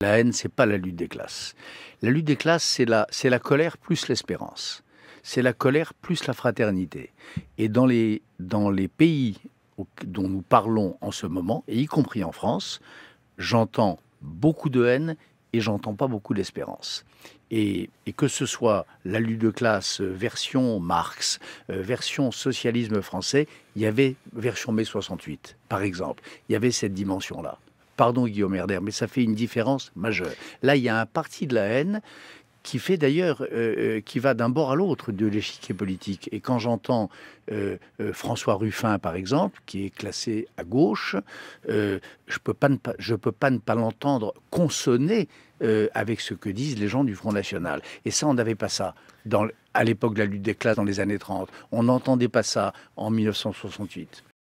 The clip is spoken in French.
La haine, c'est pas la lutte des classes. La lutte des classes, c'est la, colère plus l'espérance. C'est la colère plus la fraternité. Et dans les, pays dont nous parlons en ce moment, et y compris en France, j'entends beaucoup de haine et j'entends pas beaucoup d'espérance. Et, que ce soit la lutte de classe euh, version Marx, euh, version socialisme français, il y avait version mai 68, par exemple, il y avait cette dimension-là. Pardon Guillaume Herder, mais ça fait une différence majeure. Là, il y a un parti de la haine qui fait d'ailleurs, euh, euh, qui va d'un bord à l'autre de l'échiquier politique. Et quand j'entends euh, François Ruffin, par exemple, qui est classé à gauche, je peux pas ne peux pas ne pas l'entendre consonner avec ce que disent les gens du Front National. Et ça, on n'avait pas ça à l'époque de la lutte des classes dans les années 30. On n'entendait pas ça en 1968.